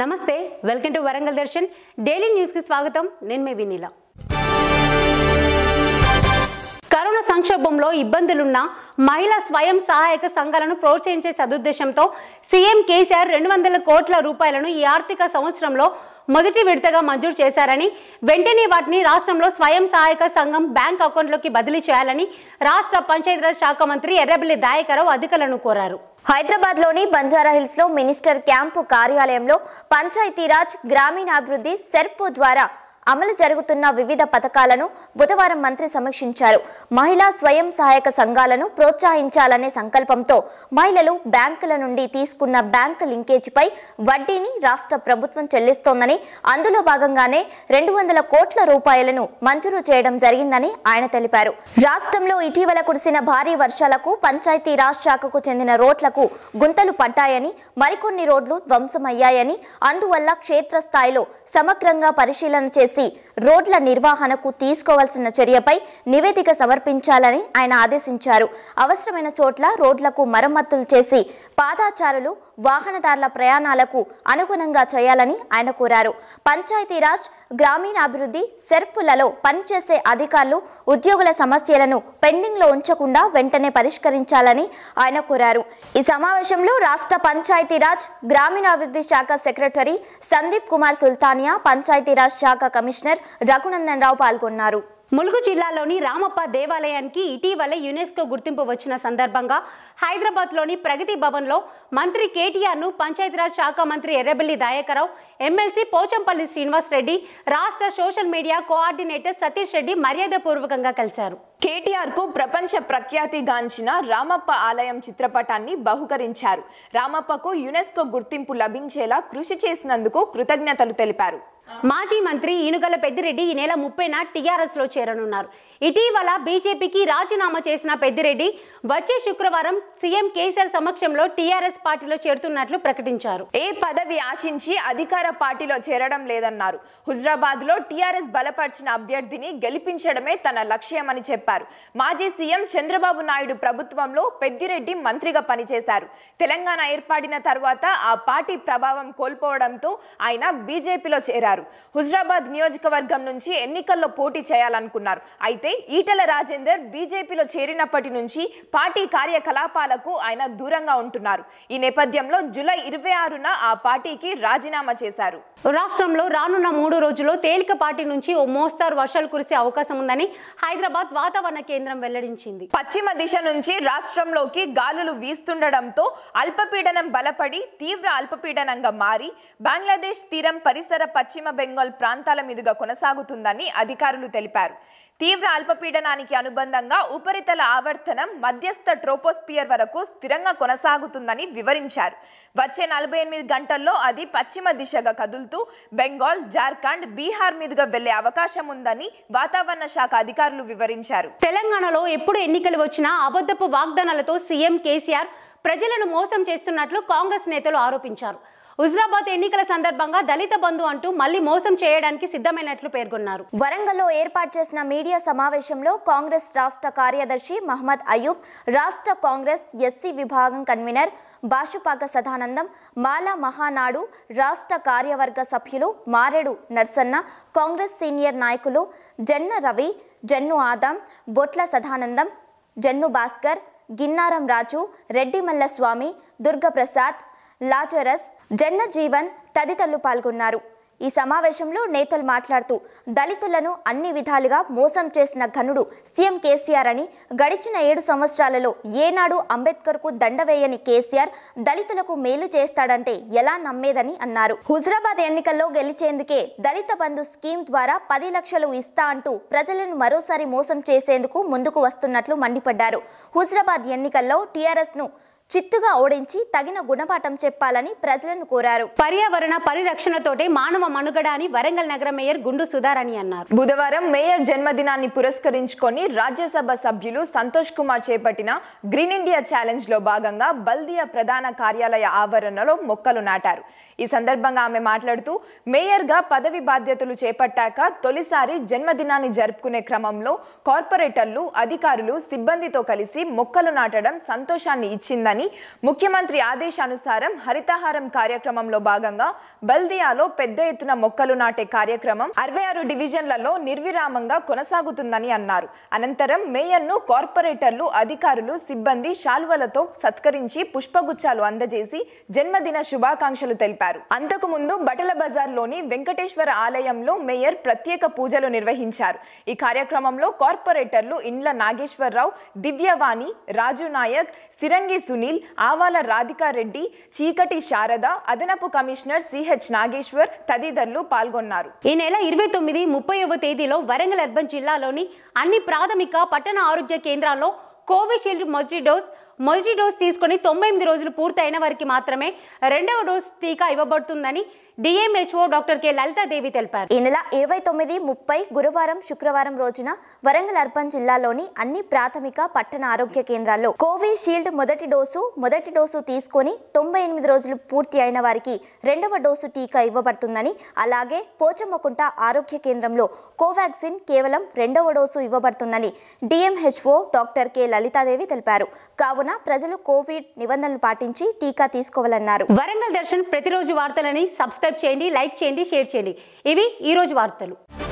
నమస్తే welcome to Warangal Darshan daily న్యూస్కి స్వాగతం నేను మే వినీలా కరోనా సంక్షోభంలో ఇబ్బందులున్న మహిళా స్వయం సహాయక సంఘాలను ప్రోత్సహించే సదుద్దేశంతో సీఎం కేసీఆర్ రెండు వందల కోట్ల రూపాయలను ఈ ఆర్థిక సంవత్సరంలో మొదటి విడతగా మంజూరు చేశారని వెంటనే వాటిని రాష్ట్రంలో స్వయం సహాయక సంఘం బ్యాంక్ అకౌంట్లోకి బదిలీ చేయాలని రాష్ట్ర పంచాయతీరాజ్ శాఖ మంత్రి ఎర్రబెల్లి దాయకరావు అధికారులను కోరారు హైదరాబాద్ లోని హిల్స్ లో మినిస్టర్ క్యాంపు కార్యాలయంలో పంచాయతీరాజ్ గ్రామీణాభివృద్ధి సెర్పు ద్వారా అమలు జరుగుతున్న వివిధ పథకాలను బుధవారం మంత్రి సమీక్షించారు మహిళా స్వయం సహాయక సంఘాలను ప్రోత్సహించాలనే సంకల్పంతో మహిళలు బ్యాంకుల నుండి తీసుకున్న బ్యాంకు లింకేజీపై వడ్డీని రాష్ట్ర ప్రభుత్వం చెల్లిస్తోందని అందులో భాగంగానే రెండు వందల కోట్ల రూపాయలను మంజూరు చేయడం జరిగిందని ఆయన తెలిపారు రాష్ట్రంలో ఇటీవల కురిసిన భారీ వర్షాలకు పంచాయతీరాజ్ శాఖకు చెందిన రోడ్లకు గుంతలు పడ్డాయని మరికొన్ని రోడ్లు ధ్వంసమయ్యాయని అందువల్ల క్షేత్రస్థాయిలో సమగ్రంగా పరిశీలన చేసి చేసి రోడ్ల నిర్వహణకు తీసుకోవాల్సిన చర్యపై నివేదిక సమర్పించాలని ఆయన ఆదేశించారు అవసరమైన చోట్ల రోడ్లకు మరమ్మతులు చేసి పాదాచారులు వాహనదారుల ప్రయాణాలకు అనుగుణంగా చేయాలని ఆయన కోరారు పంచాయతీరాజ్ గ్రామీణాభివృద్ధి సెర్ఫ్లలో పనిచేసే అధికారులు ఉద్యోగుల సమస్యలను పెండింగ్లో ఉంచకుండా వెంటనే పరిష్కరించాలని ఆయన కోరారు ఈ సమావేశంలో రాష్ట్ర పంచాయతీరాజ్ గ్రామీణాభివృద్ధి శాఖ సెక్రటరీ సందీప్ కుమార్ సుల్తానియా పంచాయతీరాజ్ శాఖ కమిషనర్ రఘునందన్ రావు పాల్గొన్నారు ములుగు జిల్లాలోని రామప్ప దేవాలయానికి ఇటీవల యునెస్కో గుర్తింపు వచ్చిన సందర్భంగా హైదరాబాద్లోని ప్రగతి భవన్లో మంత్రి కేటీఆర్ను పంచాయతీరాజ్ శాఖ మంత్రి ఎర్రబెల్లి దాయకరావు ఎమ్మెల్సీ పోచంపల్లి శ్రీనివాస్ రెడ్డి రాష్ట్ర social media coordinator Satish Reddy మర్యాదపూర్వకంగా కలిశారు కేటీఆర్ కు ప్రపంచ ప్రఖ్యాతిగాంచిన రామప్ప ఆలయం చిత్రపటాన్ని బహుకరించారు రామప్పకు యునెస్కో గుర్తింపు లభించేలా కృషి చేసినందుకు కృతజ్ఞతలు తెలిపారు మాజీ మంత్రి ఈనుగల పెద్దిరెడ్డి ఈ నెల ముప్పైన టీఆర్ఎస్లో చేరనున్నారు ఇటీవల బీజేపీకి రాజీనామా చేసిన పెద్దిరెడ్డి వచ్చే శుక్రవారం సీఎం కేసీఆర్ సమక్షంలో టీఆర్ఎస్ పార్టీలో చేరుతున్నట్లు ప్రకటించారు ఏ పదవి ఆశించి అధికార పార్టీలో చేరడం లేదన్నారు హుజరాబాద్ లో టీఆర్ఎస్ బలపరిచిన అభ్యర్థిని గెలిపించడమే తన లక్ష్యమని చెప్పారు మాజీ సీఎం చంద్రబాబు నాయుడు ప్రభుత్వంలో పెద్దిరెడ్డి మంత్రిగా పనిచేశారు తెలంగాణ ఏర్పడిన తర్వాత ఆ పార్టీ ప్రభావం కోల్పోవడంతో ఆయన బీజేపీలో చేరారు హుజరాబాద్ నియోజకవర్గం నుంచి ఎన్నికల్లో పోటీ చేయాలనుకున్నారు అయితే అయితే ఈటల రాజేందర్ బీజేపీలో చేరినప్పటి నుంచి పార్టీ కార్యకలాపాలకు ఆయన దూరంగా ఉంటున్నారు ఈ నేపథ్యంలో జులై ఇరవై ఆరున ఆ పార్టీకి రాజీనామా చేశారు రాష్ట్రంలో రానున్న మూడు రోజుల్లో తేలిక పార్టీ నుంచి ఓ మోస్తారు వర్షాలు కురిసే అవకాశం ఉందని హైదరాబాద్ వాతావరణ కేంద్రం వెల్లడించింది పశ్చిమ దిశ నుంచి రాష్ట్రంలోకి గాలులు వీస్తుండటంతో అల్పపీడనం బలపడి తీవ్ర అల్పపీడనంగా మారి బంగ్లాదేశ్ తీరం పరిసర పశ్చిమ బెంగాల్ ప్రాంతాల మీదుగా కొనసాగుతుందని అధికారులు తెలిపారు తీవ్ర అల్పపీడనానికి అనుబంధంగా ఉపరితల ఆవర్తనం మధ్యస్థ ట్రోపోస్పియర్ వరకు స్థిరంగా కొనసాగుతుందని వివరించారు వచ్చే నలభై ఎనిమిది గంటల్లో అది పశ్చిమ దిశగా కదులుతూ బెంగాల్ జార్ఖండ్ బీహార్ మీదుగా వెళ్లే అవకాశం ఉందని వాతావరణ శాఖ అధికారులు వివరించారు తెలంగాణలో ఎప్పుడు ఎన్నికలు వచ్చినా అబద్ధపు వాగ్దానాలతో సీఎం కేసీఆర్ ప్రజలను మోసం చేస్తున్నట్లు కాంగ్రెస్ నేతలు ఆరోపించారు హుజరాబాద్ ఎన్నికల సందర్భంగా దళిత బంధు అంటూ మళ్లీ మోసం చేయడానికి సిద్ధమైనట్లు పేర్కొన్నారు వరంగల్లో ఏర్పాటు చేసిన మీడియా సమావేశంలో కాంగ్రెస్ రాష్ట్ర కార్యదర్శి మహమ్మద్ అయూబ్ రాష్ట్ర కాంగ్రెస్ ఎస్సీ విభాగం కన్వీనర్ బాషుపాక సదానందం మాల మహానాడు రాష్ట్ర కార్యవర్గ సభ్యులు మారెడు నర్సన్న కాంగ్రెస్ సీనియర్ నాయకులు జన్న రవి జన్ను ఆదం బొట్ల సదానందం జన్ను భాస్కర్ గిన్నారం రాజు రెడ్డిమల్ల స్వామి దుర్గప్రసాద్ లాజరస్ జన్న జీవన్ తదితరులు పాల్గొన్నారు ఈ సమావేశంలో నేతలు మాట్లాడుతూ దళితులను అన్ని విధాలుగా మోసం చేసిన ఘనుడు సీఎం కేసీఆర్ అని గడిచిన ఏడు సంవత్సరాలలో ఏనాడు అంబేద్కర్కు దండవేయని కేసీఆర్ దళితులకు మేలు చేస్తాడంటే ఎలా నమ్మేదని అన్నారు హుజరాబాద్ ఎన్నికల్లో గెలిచేందుకే దళిత బంధు స్కీమ్ ద్వారా పది లక్షలు ఇస్తా అంటూ ప్రజలను మరోసారి మోసం చేసేందుకు ముందుకు వస్తున్నట్లు మండిపడ్డారు హుజరాబాద్ ఎన్నికల్లో టీఆర్ఎస్ను చిత్తుగా ఓడించి తగిన గుణపాఠం చెప్పాలని ప్రజలను కోరారు పర్యావరణ పరిరక్షణతోటే మానవ మనుగడ అని వరంగల్ నగర మేయర్ గుండు సుధారాణి అన్నారు బుధవారం మేయర్ జన్మదినాన్ని పురస్కరించుకొని రాజ్యసభ సభ్యులు సంతోష్ కుమార్ చేపట్టిన గ్రీన్ ఇండియా ఛాలెంజ్ లో భాగంగా బల్దియా ప్రధాన కార్యాలయ ఆవరణలో మొక్కలు నాటారు ఈ సందర్భంగా ఆమె మాట్లాడుతూ మేయర్గా పదవి బాధ్యతలు చేపట్టాక తొలిసారి జన్మదినాన్ని జరుపుకునే క్రమంలో కార్పొరేటర్లు అధికారులు సిబ్బందితో కలిసి మొక్కలు నాటడం సంతోషాన్ని ఇచ్చిందని ముఖ్యమంత్రి ఆదేశానుసారం హరితహారం కార్యక్రమంలో భాగంగా బల్దియాలో పెద్ద ఎత్తున మొక్కలు నాటే కార్యక్రమం అరవై ఆరు డివిజన్లలో నిర్విరామంగా కొనసాగుతుందని అన్నారు అనంతరం మేయర్ను కార్పొరేటర్లు అధికారులు సిబ్బంది శాలువలతో సత్కరించి పుష్పగుచ్చాలు అందజేసి జన్మదిన శుభాకాంక్షలు తెలిపారు తెలిపారు అంతకుముందు బటల బజార్లోని వెంకటేశ్వర ఆలయంలో మేయర్ ప్రత్యేక పూజలు నిర్వహించారు ఈ కార్యక్రమంలో కార్పొరేటర్లు ఇండ్ల నాగేశ్వరరావు దివ్యవాణి రాజు నాయక్ సిరంగి సునీల్ ఆవాల రాధికారెడ్డి చీకటి శారద అదనపు కమిషనర్ సిహెచ్ నాగేశ్వర్ తదితరులు పాల్గొన్నారు ఈ నెల ఇరవై తొమ్మిది ముప్పైవ తేదీలో వరంగల్ అర్బన్ జిల్లాలోని అన్ని ప్రాథమిక పట్టణ ఆరోగ్య కేంద్రాల్లో కోవిషీల్డ్ మొదటి డోస్ మొదటి డోస్ తీసుకొని తొంభై ఎనిమిది రోజులు పూర్తయిన వారికి మాత్రమే రెండవ డోస్ టీకా ఇవ్వబడుతుందని డిఎంహెచ్ఓ డాక్టర్ కె లలితాదేవి తెలిపారు ఈ నెల ఇరవై తొమ్మిది ముప్పై గురువారం శుక్రవారం రోజున వరంగల్ అర్బన్ జిల్లాలోని అన్ని ప్రాథమిక పట్టణ ఆరోగ్య కేంద్రాల్లో కోవిషీల్డ్ మొదటి డోసు మొదటి డోసు తీసుకొని తొంభై ఎనిమిది రోజులు పూర్తి అయిన వారికి రెండవ డోసు టీకా ఇవ్వబడుతుందని అలాగే పోచమ్మకుంట ఆరోగ్య కేంద్రంలో కోవాక్సిన్ కేవలం రెండవ డోసు ఇవ్వబడుతుందని డిఎంహెచ్ఓ డాక్టర్ కె లలితాదేవి తెలిపారు కావున కావున ప్రజలు కోవిడ్ నిబంధనలు పాటించి టీకా తీసుకోవాలన్నారు వరంగల్ దర్శన్ ప్రతిరోజు వార్తలని సబ్స్క్రైబ్ చేయండి లైక్ చేయండి షేర్ చేయండి ఇవి ఈ రోజు వార్తలు